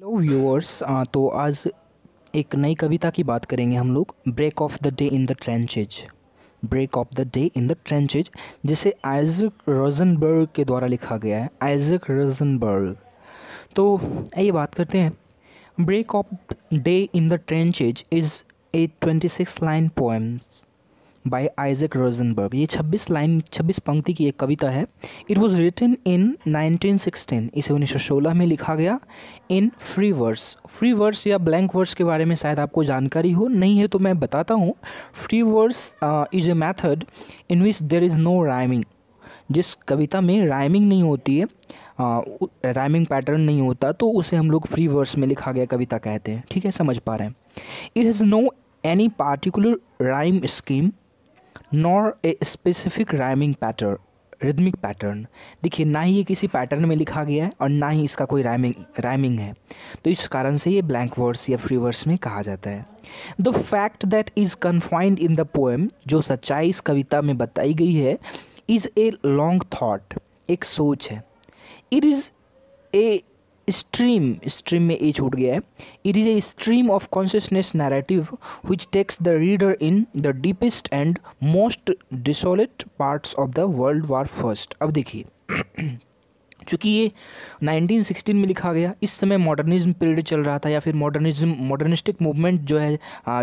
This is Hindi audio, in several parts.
हेलो व्यूअर्स तो आज एक नई कविता की बात करेंगे हम लोग break of the day in the trenches break of the day in the trenches जिसे आइजक रोजनबर्ग के द्वारा लिखा गया है आइजक रोजनबर्ग तो आइए बात करते हैं break of day in the trenches is a twenty six line poems by Isaac Rosenberg ये 26 लाइन 26 पंक्ति की एक कविता है इट वॉज रिटन इन 1916 इसे 1916 में लिखा गया in free verse free verse या ब्लैंक वर्स के बारे में शायद आपको जानकारी हो नहीं है तो मैं बताता हूँ free verse is a method in which there is no rhyming जिस कविता में राइमिंग नहीं होती है राइमिंग uh, पैटर्न नहीं होता तो उसे हम लोग फ्री वर्स में लिखा गया कविता कहते हैं ठीक है समझ पा रहे हैं it has no any particular rhyme scheme nor a specific rhyming pattern rhythmic pattern देखिए ना ही ये किसी पैटर्न में लिखा गया है और ना ही इसका कोई राइमिंग राइमिंग है तो इस कारण से ये ब्लैंक वर्ड्स या फ्री वर्ड्स में कहा जाता है the fact that is confined in the poem जो सच्चाई इस कविता में बताई गई है इज़ ए लॉन्ग थाट एक सोच है it is a stream stream में ए छूट गया है it is a stream of consciousness narrative which takes the reader in the deepest and most desolate parts of the world war first अब देखिए चूँकि ये 1916 में लिखा गया इस समय मॉडर्निज्म पीरियड चल रहा था या फिर मॉडर्निज्म मॉडर्निस्टिक मूवमेंट जो है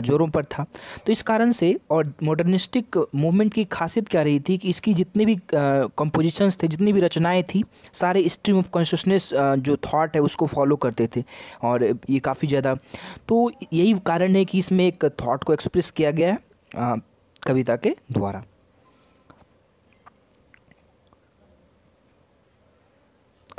जोरों पर था तो इस कारण से और मॉडर्निस्टिक मूवमेंट की खासियत क्या रही थी कि इसकी जितने भी कंपोजिशंस थे जितनी भी रचनाएँ थी सारे स्ट्रीम ऑफ कॉन्शियसनेस जो थाट है उसको फॉलो करते थे और ये काफ़ी ज़्यादा तो यही कारण है कि इसमें एक थाट को एक्सप्रेस किया गया है कविता के द्वारा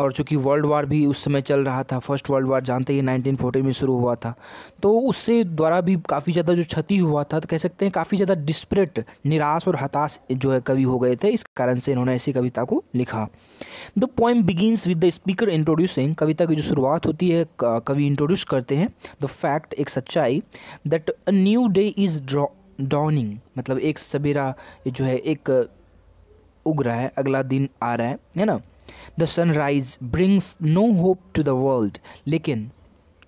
और चूँकि वर्ल्ड वार भी उस समय चल रहा था फर्स्ट वर्ल्ड वार जानते ही नाइनटीन फोर्टी में शुरू हुआ था तो उससे द्वारा भी काफ़ी ज़्यादा जो क्षति हुआ था तो कह सकते हैं काफ़ी ज़्यादा डिस्परेट निराश और हताश जो है कवि हो गए थे इस कारण से इन्होंने ऐसी कविता को लिखा the poem begins with the speaker introducing कविता की जो शुरुआत होती है कवि इंट्रोड्यूस करते हैं द फैक्ट एक सच्चाई that a new day is draw dawning मतलब एक सवेरा जो है एक उग रहा है अगला दिन आ रहा है है ना the sunrise brings no hope to the world लेकिन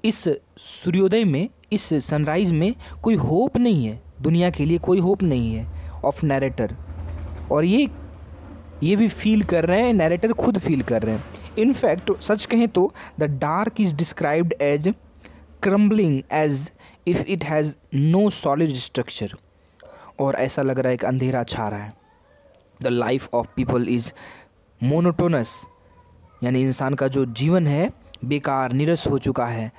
इस सूर्योदय में इस सनराइज़ में कोई होप नहीं है दुनिया के लिए कोई होप नहीं है ऑफ नरेटर और ये ये भी फील कर रहे हैं नरेटर खुद फील कर रहे हैं इनफैक्ट सच कहें तो the dark is described as crumbling as if it has no solid structure और ऐसा लग रहा है कि अंधेरा छा रहा है the life of people is monotonous यानी इंसान का जो जीवन है बेकार निरस हो चुका है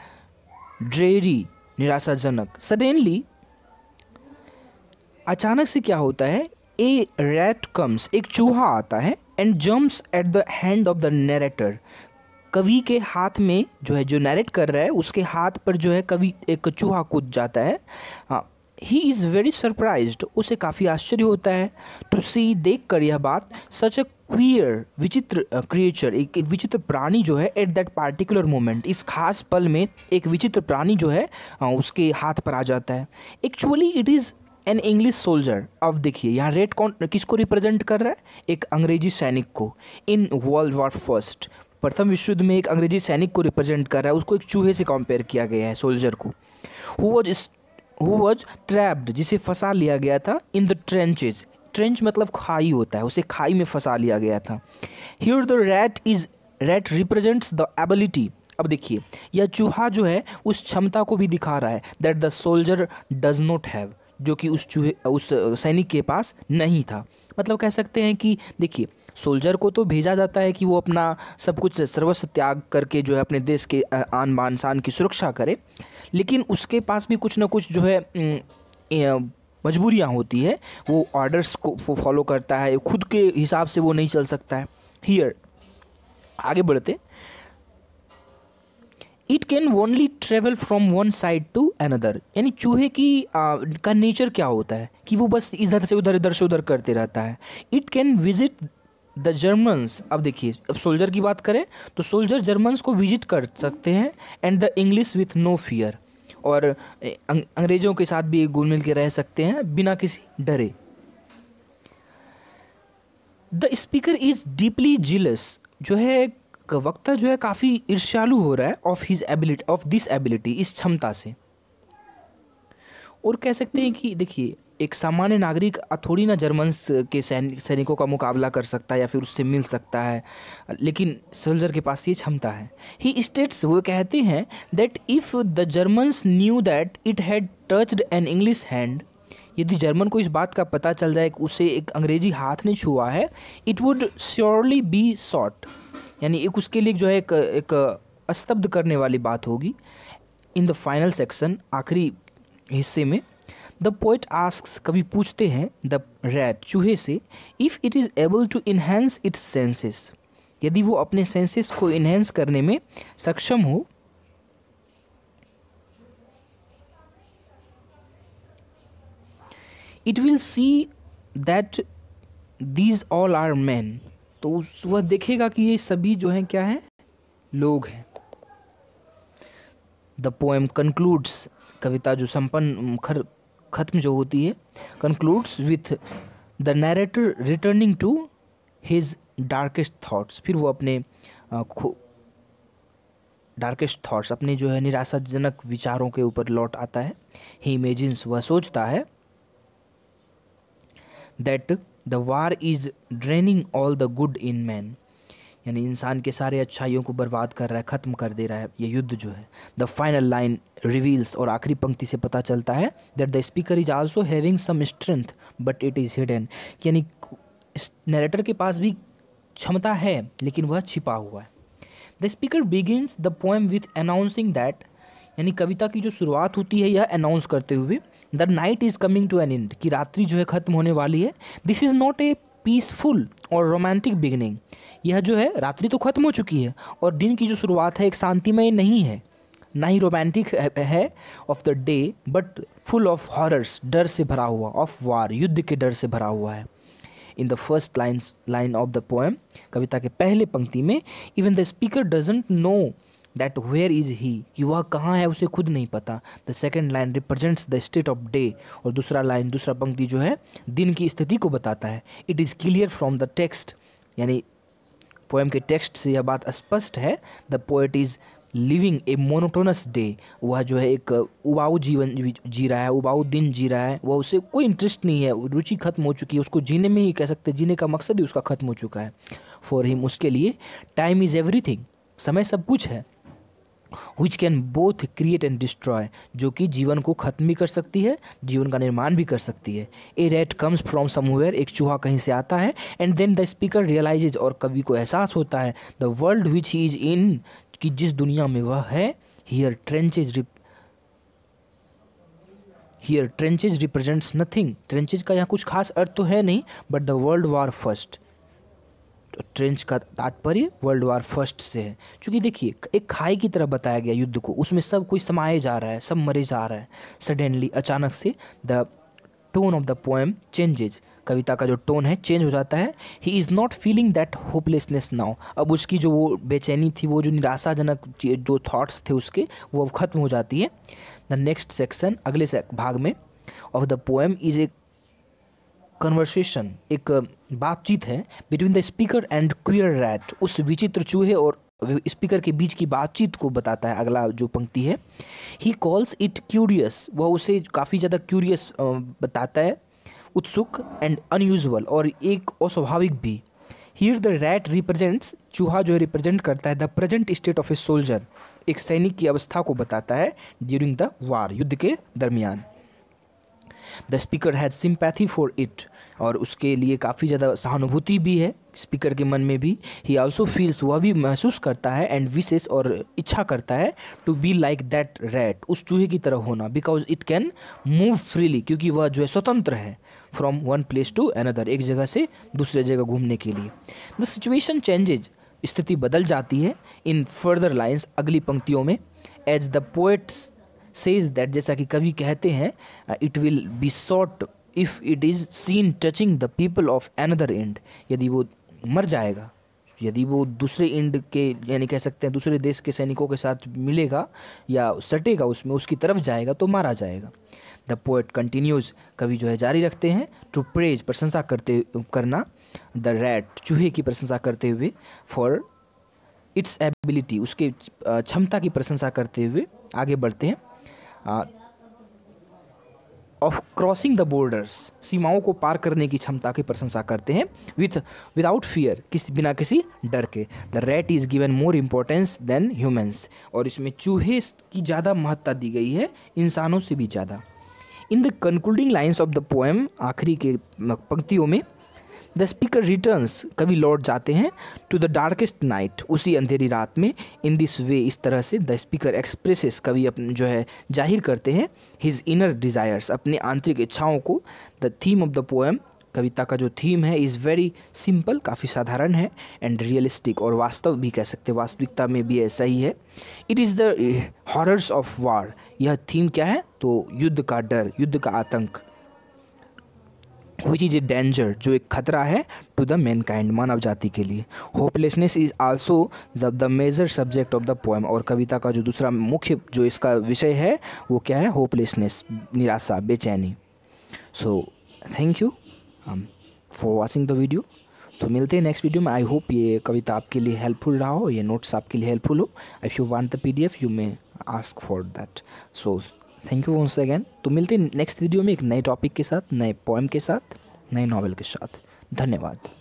ड्रेरी निराशाजनक सडनली अचानक से क्या होता है ए रैट कम्स एक चूहा आता है and jumps at the hand of the narrator कवि के हाथ में जो है जो नरेट कर रहा है उसके हाथ पर जो है कवि एक चूहा कूद जाता है हाँ ही इज़ वेरी सरप्राइज उसे काफ़ी आश्चर्य होता है टू सी देख कर यह बात सच ए क्वियर विचित्र क्रिएचर एक, एक विचित्र प्राणी जो है एट दैट पार्टिकुलर मोमेंट इस खास पल में एक विचित्र प्राणी जो है उसके हाथ पर आ जाता है actually it is an English soldier अब देखिए यहाँ रेड कौन किसको रिप्रेजेंट कर रहा है एक अंग्रेजी सैनिक को इन वर्ल्ड वॉर फर्स्ट प्रथम विश्व युद्ध में एक अंग्रेजी सैनिक को रिप्रेजेंट कर रहा है उसको एक चूहे से कंपेयर किया गया है सोल्जर को who was who was trapped जिसे फंसा लिया गया था इन द ट्रेंचेज ट्रेंच मतलब खाई होता है उसे खाई में फंसा लिया गया था here the rat is rat represents the ability अब देखिए यह चूहा जो है उस क्षमता को भी दिखा रहा है that the soldier does not have जो कि उस चूहे उस सैनिक के पास नहीं था मतलब कह सकते हैं कि देखिए सोल्जर को तो भेजा जाता है कि वो अपना सब कुछ सर्वस्व त्याग करके जो है अपने देश के आन बान शान की सुरक्षा करे लेकिन उसके पास भी कुछ ना कुछ जो है मजबूरियाँ होती है वो ऑर्डर्स को फॉलो करता है खुद के हिसाब से वो नहीं चल सकता है हियर आगे बढ़ते it can only travel from one side to another यानी चूहे की आ, का नेचर क्या होता है कि वो बस इधर से उधर इधर से उधर करते रहता है it can visit the Germans अब देखिए अब सोल्जर की बात करें तो सोल्जर जर्मन्स को विजिट कर सकते हैं and the English with no fear और अंग्रेज़ों के साथ भी घुल मिल के रह सकते हैं बिना किसी डरे the speaker is deeply jealous जो है वक्ता जो है काफ़ी ईर्ष्यालु हो रहा है of his ability of this ability इस क्षमता से और कह सकते हैं कि देखिए एक सामान्य नागरिक थोड़ी ना जर्मन के सैनिकों का मुकाबला कर सकता है या फिर उससे मिल सकता है लेकिन सोल्जर के पास ये क्षमता है ही स्टेट्स वो कहते हैं that if the Germans knew that it had touched an English hand यदि जर्मन को इस बात का पता चल जाए कि उसे एक अंग्रेजी हाथ ने छुआ है it would surely be short यानी एक उसके लिए जो है एक, एक स्तब्ध करने वाली बात होगी इन द फाइनल सेक्शन आखिरी हिस्से में द पोइट आस्क कभी पूछते हैं द रैट चूहे से if it is able to enhance its senses यदि वो अपने सेंसेस को इन्हेंस करने में सक्षम हो it will see that these all are man तो वह देखेगा कि ये सभी जो हैं क्या हैं लोग हैं द पोएम कंक्लूड्स कविता जो संपन्न खर ख़त्म जो होती है concludes with the narrator returning to his darkest thoughts फिर वो अपने डार्केस्ट थाट्स अपने जो है निराशाजनक विचारों के ऊपर लौट आता है ही इमेजिन्स वह सोचता है that the war is draining all the good in man यानी इंसान के सारे अच्छाइयों को बर्बाद कर रहा है ख़त्म कर दे रहा है ये युद्ध जो है द फाइनल लाइन रिवील्स और आखिरी पंक्ति से पता चलता है that the speaker is also having some strength but it is hidden यानी नरेटर के पास भी क्षमता है लेकिन वह छिपा हुआ है the speaker begins the poem with announcing that यानी कविता की जो शुरुआत होती है यह अनाउंस करते हुए the night is coming to an end कि रात्रि जो है ख़त्म होने वाली है this is not a peaceful और रोमांटिक बिगनिंग यह जो है रात्रि तो खत्म हो चुकी है और दिन की जो शुरुआत है एक शांतिमय नहीं है ना ही रोमांटिक है of the day but full of horrors डर से भरा हुआ ऑफ वार युद्ध के डर से भरा हुआ है in the first line line of the poem कविता के पहले पंक्ति में even the speaker doesn't know that where is he कि वह कहाँ है उसे खुद नहीं पता the second line represents the state of day और दूसरा लाइन दूसरा पंक्ति जो है दिन की स्थिति को बताता है it is clear from the text यानी पोएम के टेक्स्ट से यह बात स्पष्ट है the poet is living a monotonous day वह जो है एक उबाऊ जीवन जी रहा है उबाऊ दिन जी रहा है वह उसे कोई इंटरेस्ट नहीं है रुचि खत्म हो चुकी है उसको जीने में ही कह सकते जीने का मकसद ही उसका खत्म हो चुका है फॉर हिम उसके लिए टाइम इज़ एवरीथिंग समय सब कुछ है which can both create and destroy जो कि जीवन को खत्म भी कर सकती है जीवन का निर्माण भी कर सकती है a rat comes from somewhere एक चूहा कहीं से आता है and then the speaker realizes और कवि को एहसास होता है the world which he is in कि जिस दुनिया में वह है here trenches rip here trenches represents nothing trenches का यहाँ कुछ खास अर्थ तो है नहीं but the world war first trench का तात्पर्य वर्ल्ड वार फर्स्ट से है क्योंकि देखिए एक खाई की तरह बताया गया युद्ध को उसमें सब कोई समाये जा रहा है सब मरे जा रहा है सडनली अचानक से the tone of the poem changes कविता का जो टोन है चेंज हो जाता है he is not feeling that hopelessness now अब उसकी जो वो बेचैनी थी वो जो निराशाजनक जो थाट्स थे उसके वो अब खत्म हो जाती है द नेक्स्ट सेक्शन अगले से भाग में of the poem is a conversation एक बातचीत है between the speaker and queer rat उस विचित्र चूहे और स्पीकर के बीच की बातचीत को बताता है अगला जो पंक्ति है ही कॉल्स इट क्यूरियस वह उसे काफ़ी ज़्यादा क्यूरियस बताता है उत्सुक एंड अनयूजल और एक अस्वाभाविक भी हियर द रैट रिप्रेजेंट्स चूहा जो रिप्रेजेंट करता है the present state of a soldier एक सैनिक की अवस्था को बताता है ड्यूरिंग द वार युद्ध के दरमियान the speaker has sympathy for it और उसके लिए काफ़ी ज़्यादा सहानुभूति भी है स्पीकर के मन में भी ही ऑल्सो फील्स वह भी महसूस करता है एंड विशेष और इच्छा करता है to be like that rat उस चूहे की तरह होना because it can move freely क्योंकि वह जो है स्वतंत्र है from one place to another एक जगह से दूसरे जगह घूमने के लिए द सिचुएशन चेंजेज स्थिति बदल जाती है इन फर्दर लाइन्स अगली पंक्तियों में as the poets says that जैसा कि कवि कहते हैं it will be shot if it is seen touching the people of another and यदि वो मर जाएगा यदि वो दूसरे इंड के यानी कह सकते हैं दूसरे देश के सैनिकों के साथ मिलेगा या सटेगा उसमें उसकी तरफ जाएगा तो मारा जाएगा द पोएट कंटिन्यूज कवि जो है जारी रखते हैं टू प्रेज प्रशंसा करते करना द रैट चूहे की प्रशंसा करते हुए फॉर इट्स एबिलिटी उसके uh, क्षमता की प्रशंसा करते हुए आगे बढ़ते हैं ऑफ क्रॉसिंग द बॉर्डर्स सीमाओं को पार करने की क्षमता की प्रशंसा करते हैं विथ विदाउट फियर किस बिना किसी डर के the rat is given more importance than humans और इसमें चूहे की ज़्यादा महत्ता दी गई है इंसानों से भी ज़्यादा in the concluding lines of the poem आखिरी के पंक्तियों में द स्पीकर रिटर्न्स कवि लौट जाते हैं टू द डार्केस्ट नाइट उसी अंधेरी रात में इन दिस वे इस तरह से द स्पीकर एक्सप्रेसेस कवि अपने जो है जाहिर करते हैं हिज इनर डिज़ायर्स अपने आंतरिक इच्छाओं को the theme of the poem कविता का जो थीम है इज़ वेरी सिंपल काफ़ी साधारण है एंड रियलिस्टिक और वास्तव भी कह सकते हैं वास्तविकता में भी ऐसा ही है it is the horrors of war यह थीम क्या है तो युद्ध का डर युद्ध का आतंक विच इज़ ए डेंजर जो एक खतरा है टू द मैन काइंड मानव जाति के लिए hopelessness is also the major subject of the poem और कविता का जो दूसरा मुख्य जो इसका विषय है वो क्या है होपलेसनेस निराशा बेचैनी so thank you for watching the video तो मिलते हैं नेक्स्ट वीडियो में आई होप ये कविता आपके लिए हेल्पफुल रहा हो ये नोट्स आपके लिए हेल्पफुल हो if you want the PDF you may ask for that so thank you once again तो मिलते हैं नेक्स्ट वीडियो में एक नए टॉपिक के साथ नए पोएम के साथ नए नॉवल के साथ धन्यवाद